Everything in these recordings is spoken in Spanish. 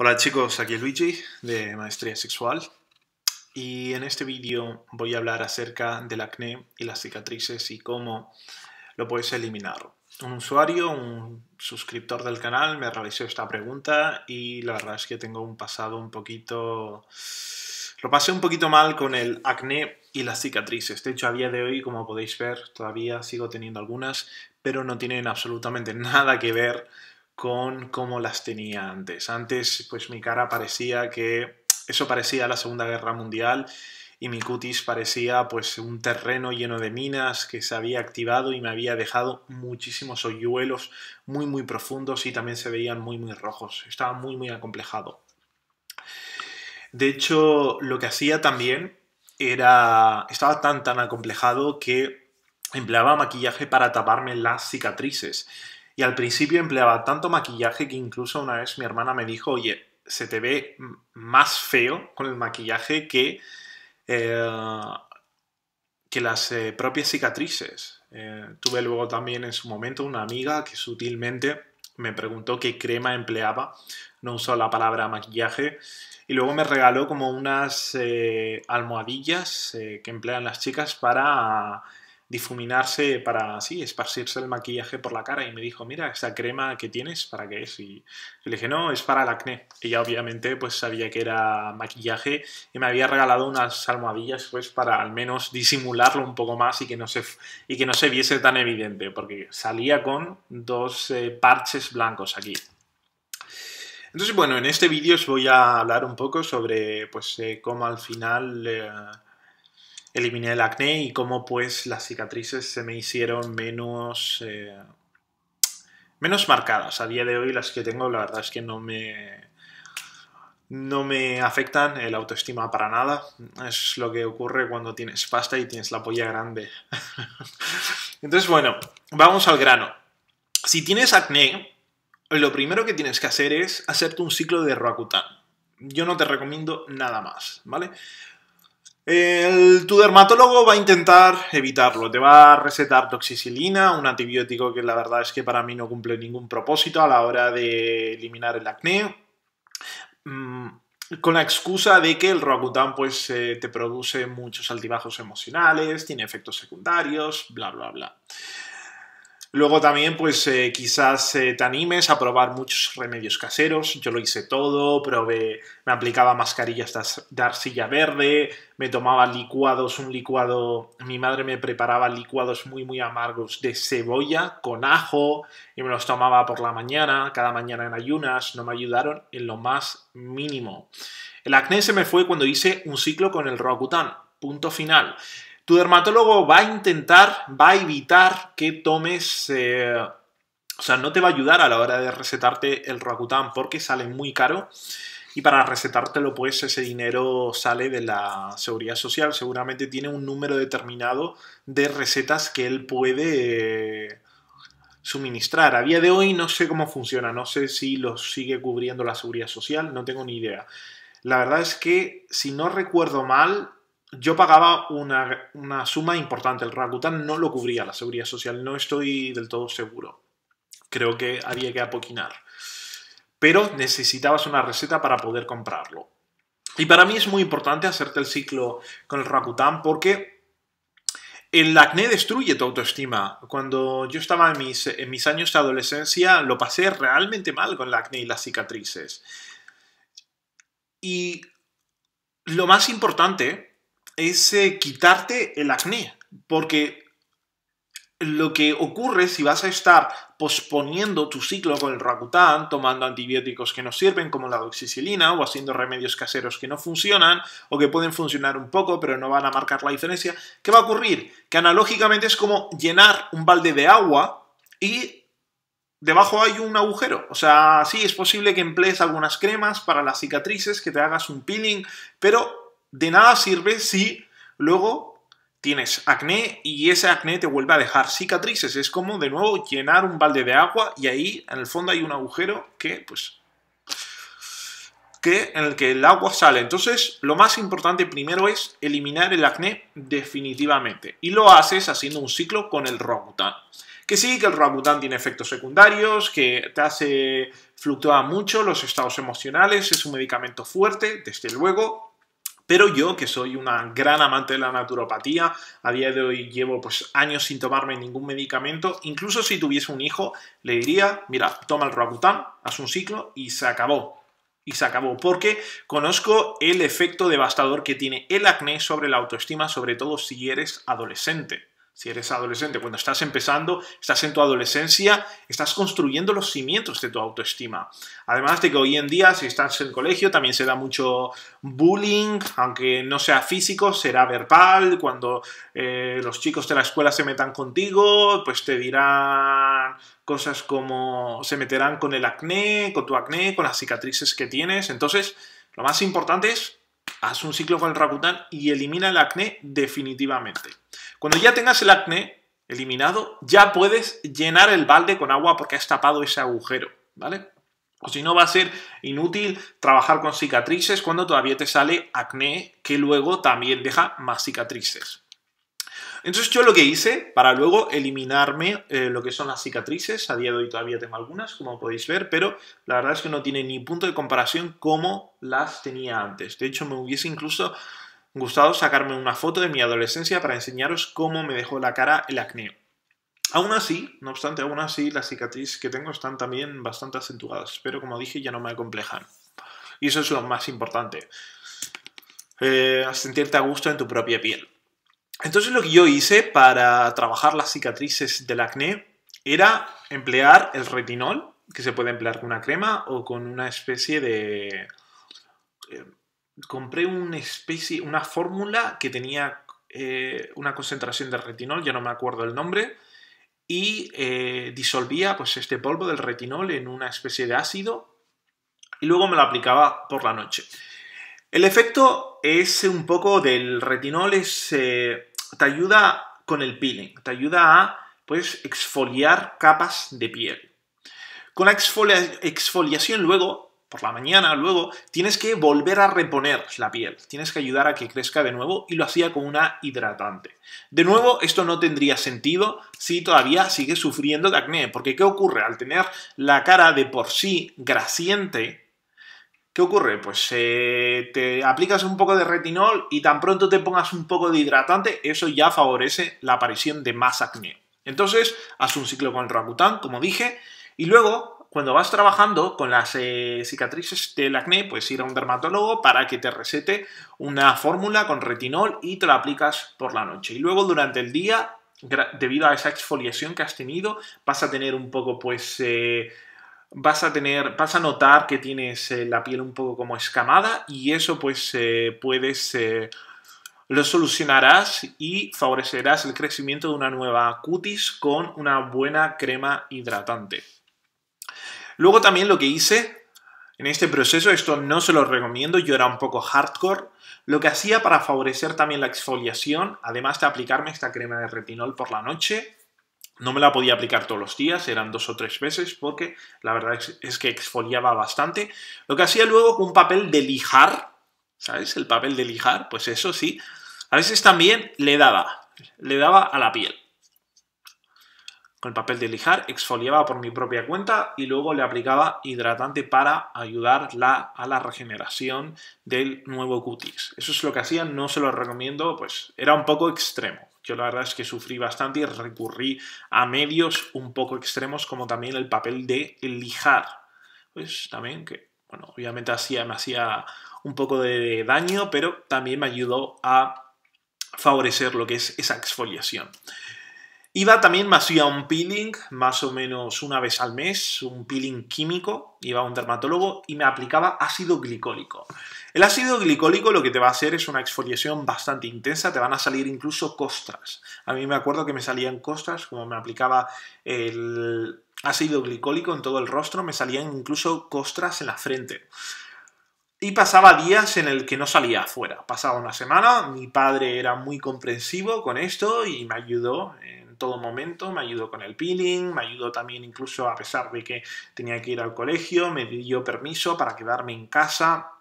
Hola chicos, aquí es Luigi de Maestría Sexual y en este vídeo voy a hablar acerca del acné y las cicatrices y cómo lo puedes eliminar. Un usuario, un suscriptor del canal me realizó esta pregunta y la verdad es que tengo un pasado un poquito... Lo pasé un poquito mal con el acné y las cicatrices. De hecho, a día de hoy, como podéis ver, todavía sigo teniendo algunas, pero no tienen absolutamente nada que ver con cómo las tenía antes. Antes, pues mi cara parecía que... Eso parecía la Segunda Guerra Mundial y mi cutis parecía pues un terreno lleno de minas que se había activado y me había dejado muchísimos hoyuelos muy muy profundos y también se veían muy muy rojos. Estaba muy muy acomplejado. De hecho, lo que hacía también era estaba tan tan acomplejado que empleaba maquillaje para taparme las cicatrices y al principio empleaba tanto maquillaje que incluso una vez mi hermana me dijo, oye, se te ve más feo con el maquillaje que, eh, que las eh, propias cicatrices. Eh, tuve luego también en su momento una amiga que sutilmente me preguntó qué crema empleaba, no usó la palabra maquillaje, y luego me regaló como unas almohadillas que emplean las chicas para difuminarse para así esparcirse el maquillaje por la cara y me dijo, mira, esa crema que tienes, ¿para qué es? Y le dije, no, es para el acné. Ella obviamente pues sabía que era maquillaje y me había regalado unas almohadillas pues para al menos disimularlo un poco más y que no se, y que no se viese tan evidente, porque salía con dos eh, parches blancos aquí. Entonces, bueno, en este vídeo os voy a hablar un poco sobre pues eh, cómo al final... Eh, eliminé el acné y cómo pues las cicatrices se me hicieron menos, eh, menos marcadas. A día de hoy las que tengo la verdad es que no me, no me afectan el autoestima para nada. Es lo que ocurre cuando tienes pasta y tienes la polla grande. Entonces bueno, vamos al grano. Si tienes acné, lo primero que tienes que hacer es hacerte un ciclo de Roacutan. Yo no te recomiendo nada más, ¿vale? El, tu dermatólogo va a intentar evitarlo, te va a recetar toxicilina, un antibiótico que la verdad es que para mí no cumple ningún propósito a la hora de eliminar el acné, mm, con la excusa de que el Roacutan pues, eh, te produce muchos altibajos emocionales, tiene efectos secundarios, bla, bla, bla. Luego también, pues eh, quizás eh, te animes a probar muchos remedios caseros. Yo lo hice todo, probé, me aplicaba mascarillas de arcilla verde, me tomaba licuados, un licuado, mi madre me preparaba licuados muy, muy amargos de cebolla con ajo y me los tomaba por la mañana, cada mañana en ayunas, no me ayudaron en lo más mínimo. El acné se me fue cuando hice un ciclo con el Roacután, punto final tu dermatólogo va a intentar, va a evitar que tomes... Eh, o sea, no te va a ayudar a la hora de recetarte el Roacutan porque sale muy caro y para recetártelo pues ese dinero sale de la seguridad social. Seguramente tiene un número determinado de recetas que él puede eh, suministrar. A día de hoy no sé cómo funciona, no sé si lo sigue cubriendo la seguridad social, no tengo ni idea. La verdad es que si no recuerdo mal, yo pagaba una, suma importante. El Rakuten no lo cubría la seguridad social. No estoy del todo seguro. Creo que había que apoquinar. Pero necesitabas una receta para poder comprarlo. Y para mí es muy importante hacerte el ciclo con el Rakuten porque el acné destruye tu autoestima. Cuando yo estaba en mis, en mis años de adolescencia lo pasé realmente mal con el acné y las cicatrices. Y lo más importante es eh, quitarte el acné, porque lo que ocurre si vas a estar posponiendo tu ciclo con el racután, tomando antibióticos que no sirven como la doxicilina o haciendo remedios caseros que no funcionan o que pueden funcionar un poco pero no van a marcar la diferencia, ¿qué va a ocurrir? Que analógicamente es como llenar un balde de agua y debajo hay un agujero. O sea, sí, es posible que emplees algunas cremas para las cicatrices, que te hagas un peeling, pero de nada sirve si luego tienes acné y ese acné te vuelve a dejar cicatrices. Es como de nuevo llenar un balde de agua y ahí en el fondo hay un agujero que pues que en el que el agua sale. Entonces, lo más importante primero es eliminar el acné definitivamente y lo haces haciendo un ciclo con el Roacutan. Que sí, que el Roacutan tiene efectos secundarios, que te hace fluctuar mucho los estados emocionales, es un medicamento fuerte, desde luego, pero yo, que soy una gran amante de la naturopatía, a día de hoy llevo pues años sin tomarme ningún medicamento, incluso si tuviese un hijo, le diría, mira, toma el Roacutan, haz un ciclo y se acabó. Y se acabó, porque conozco el efecto devastador que tiene el acné sobre la autoestima, sobre todo si eres adolescente. Si eres adolescente, cuando estás empezando, estás en tu adolescencia, estás construyendo los cimientos de tu autoestima. Además de que hoy en día, si estás en el colegio, también se da mucho bullying, aunque no sea físico, será verbal. Cuando eh, los chicos de la escuela se metan contigo, pues te dirán cosas como se meterán con el acné, con tu acné, con las cicatrices que tienes. Entonces, lo más importante es, haz un ciclo con el Rakutan y elimina el acné definitivamente. Cuando ya tengas el acné eliminado, ya puedes llenar el balde con agua porque has tapado ese agujero, ¿vale? O si no, va a ser inútil trabajar con cicatrices cuando todavía te sale acné, que luego también deja más cicatrices. Entonces yo lo que hice para luego eliminarme eh, lo que son las cicatrices, a día de hoy todavía tengo algunas, como podéis ver, pero la verdad es que no tiene ni punto de comparación como las tenía antes. De hecho, me hubiese incluso gustado sacarme una foto de mi adolescencia para enseñaros cómo me dejó la cara el acné. Aún así, no obstante, aún así las cicatrices que tengo están también bastante acentuadas, pero como dije ya no me acomplejan. Y eso es lo más importante. Eh, sentirte a gusto en tu propia piel. Entonces lo que yo hice para trabajar las cicatrices del acné era emplear el retinol, que se puede emplear con una crema o con una especie de... Eh, compré una especie, una fórmula que tenía eh, una concentración de retinol, ya no me acuerdo el nombre, y eh, disolvía pues, este polvo del retinol en una especie de ácido y luego me lo aplicaba por la noche. El efecto es un poco del retinol, es, eh, te ayuda con el peeling, te ayuda a pues, exfoliar capas de piel. Con la exfoliación luego por la mañana, luego, tienes que volver a reponer la piel, tienes que ayudar a que crezca de nuevo y lo hacía con una hidratante. De nuevo, esto no tendría sentido si todavía sigues sufriendo de acné, porque ¿qué ocurre? Al tener la cara de por sí grasiente, ¿Qué ocurre? Pues eh, te aplicas un poco de retinol y tan pronto te pongas un poco de hidratante, eso ya favorece la aparición de más acné. Entonces, haz un ciclo con el como dije, y luego cuando vas trabajando con las eh, cicatrices del acné, pues ir a un dermatólogo para que te resete una fórmula con retinol y te la aplicas por la noche. Y luego durante el día, debido a esa exfoliación que has tenido, vas a tener un poco pues... Eh, vas a tener, vas a notar que tienes eh, la piel un poco como escamada y eso pues puedes, lo solucionarás y favorecerás el crecimiento de una nueva cutis con una buena crema hidratante. Luego también lo que hice en este proceso, esto no se lo recomiendo, yo era un poco hardcore, lo que hacía para favorecer también la exfoliación, además de aplicarme esta crema de retinol por la noche, no me la podía aplicar todos los días, eran dos o tres veces, porque la verdad es que exfoliaba bastante. Lo que hacía luego con un papel de lijar, ¿sabes? El papel de lijar, pues eso sí. A veces también le daba, le daba a la piel con el papel de lijar, exfoliaba por mi propia cuenta y luego le aplicaba hidratante para ayudar a la regeneración del nuevo cutis. Eso es lo que hacía, no se lo recomiendo, pues era un poco extremo. Yo la verdad es que sufrí bastante y recurrí a medios un poco extremos como también el papel de lijar. Pues también que, bueno, obviamente hacía, me hacía un poco de daño, pero también me ayudó a favorecer lo que es esa exfoliación. Iba también, me hacía un peeling, más o menos una vez al mes, un peeling químico, iba a un dermatólogo y me aplicaba ácido glicólico. El ácido glicólico lo que te va a hacer es una exfoliación bastante intensa, te van a salir incluso costras. A mí me acuerdo que me salían costras, como me aplicaba el ácido glicólico en todo el rostro, me salían incluso costras en la frente. Y pasaba días en el que no salía afuera. Pasaba una semana, mi padre era muy comprensivo con esto y me ayudó en todo momento, me ayudó con el peeling, me ayudó también incluso a pesar de que tenía que ir al colegio, me dio permiso para quedarme en casa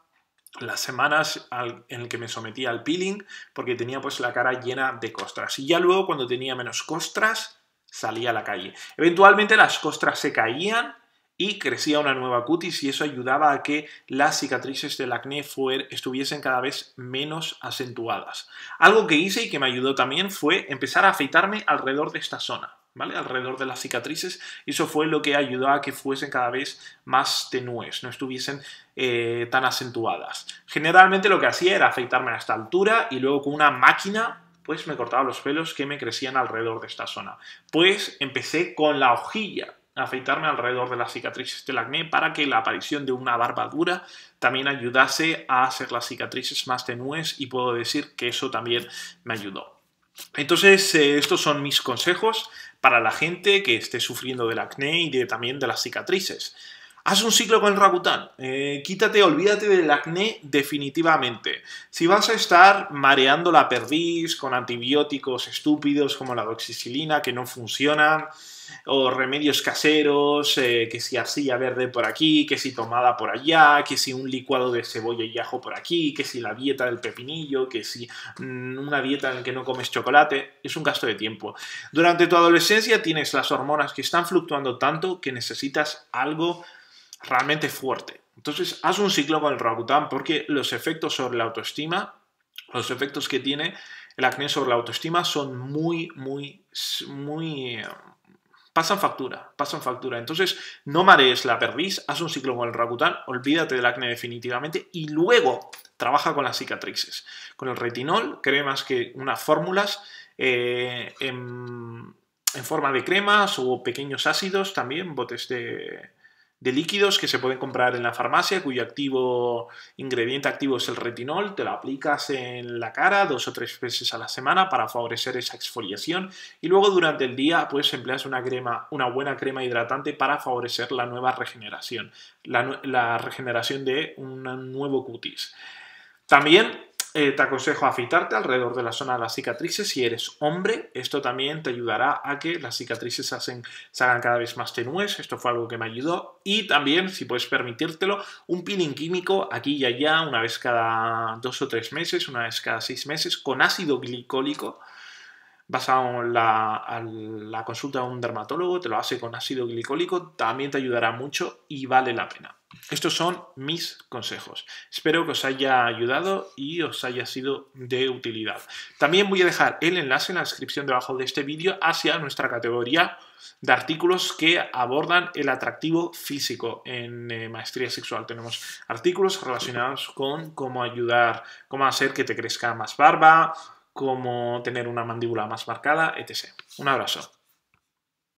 las semanas en el que me sometía al peeling porque tenía pues la cara llena de costras y ya luego cuando tenía menos costras salía a la calle eventualmente las costras se caían y crecía una nueva cutis y eso ayudaba a que las cicatrices del acné fuer estuviesen cada vez menos acentuadas. Algo que hice y que me ayudó también fue empezar a afeitarme alrededor de esta zona. ¿Vale? Alrededor de las cicatrices. Y Eso fue lo que ayudó a que fuesen cada vez más tenues, no estuviesen eh, tan acentuadas. Generalmente lo que hacía era afeitarme a esta altura y luego con una máquina pues me cortaba los pelos que me crecían alrededor de esta zona. Pues empecé con la hojilla, afeitarme alrededor de las cicatrices del acné para que la aparición de una barba dura también ayudase a hacer las cicatrices más tenues y puedo decir que eso también me ayudó. Entonces, eh, estos son mis consejos para la gente que esté sufriendo del acné y también de las cicatrices. Haz un ciclo con el Rabután. Eh, quítate, olvídate del acné definitivamente. Si vas a estar mareando la perdiz con antibióticos estúpidos como la doxicilina que no funcionan, o remedios caseros, eh, que si arcilla verde por aquí, que si tomada por allá, que si un licuado de cebolla y ajo por aquí, que si la dieta del pepinillo, que si mm, una dieta en la que no comes chocolate, es un gasto de tiempo. Durante tu adolescencia tienes las hormonas que están fluctuando tanto que necesitas algo realmente fuerte. Entonces, haz un ciclo con el rabután porque los efectos sobre la autoestima, los efectos que tiene el acné sobre la autoestima son muy, muy, muy... Eh, pasan factura, pasan factura. Entonces, no marees la perdiz, haz un ciclo con el rabután, olvídate del acné definitivamente y luego trabaja con las cicatrices. Con el retinol, cremas que unas fórmulas eh, en forma de cremas o pequeños ácidos también, botes de, de líquidos que se pueden comprar en la farmacia, cuyo activo ingrediente activo es el retinol, te lo aplicas en la cara dos o tres veces a la semana para favorecer esa exfoliación y luego durante el día pues empleas una crema, una buena crema hidratante para favorecer la nueva regeneración, la, la regeneración de un nuevo cutis. También eh, te aconsejo afeitarte alrededor de la zona de las cicatrices. Si eres hombre, esto también te ayudará a que las cicatrices hacen, se hagan cada vez más tenues. Esto fue algo que me ayudó. Y también, si puedes permitírtelo, un peeling químico aquí y allá, una vez cada dos o tres meses, una vez cada seis meses, con ácido glicólico. Vas la, la consulta de un dermatólogo, te lo hace con ácido glicólico, también te ayudará mucho y vale la pena. Estos son mis consejos. Espero que os haya ayudado y os haya sido de utilidad. También voy a dejar el enlace en la descripción debajo de este vídeo hacia nuestra categoría de artículos que abordan el atractivo físico en eh, maestría sexual. Tenemos artículos relacionados con cómo ayudar, cómo hacer que te crezca más barba, cómo tener una mandíbula más marcada, etc. Un abrazo.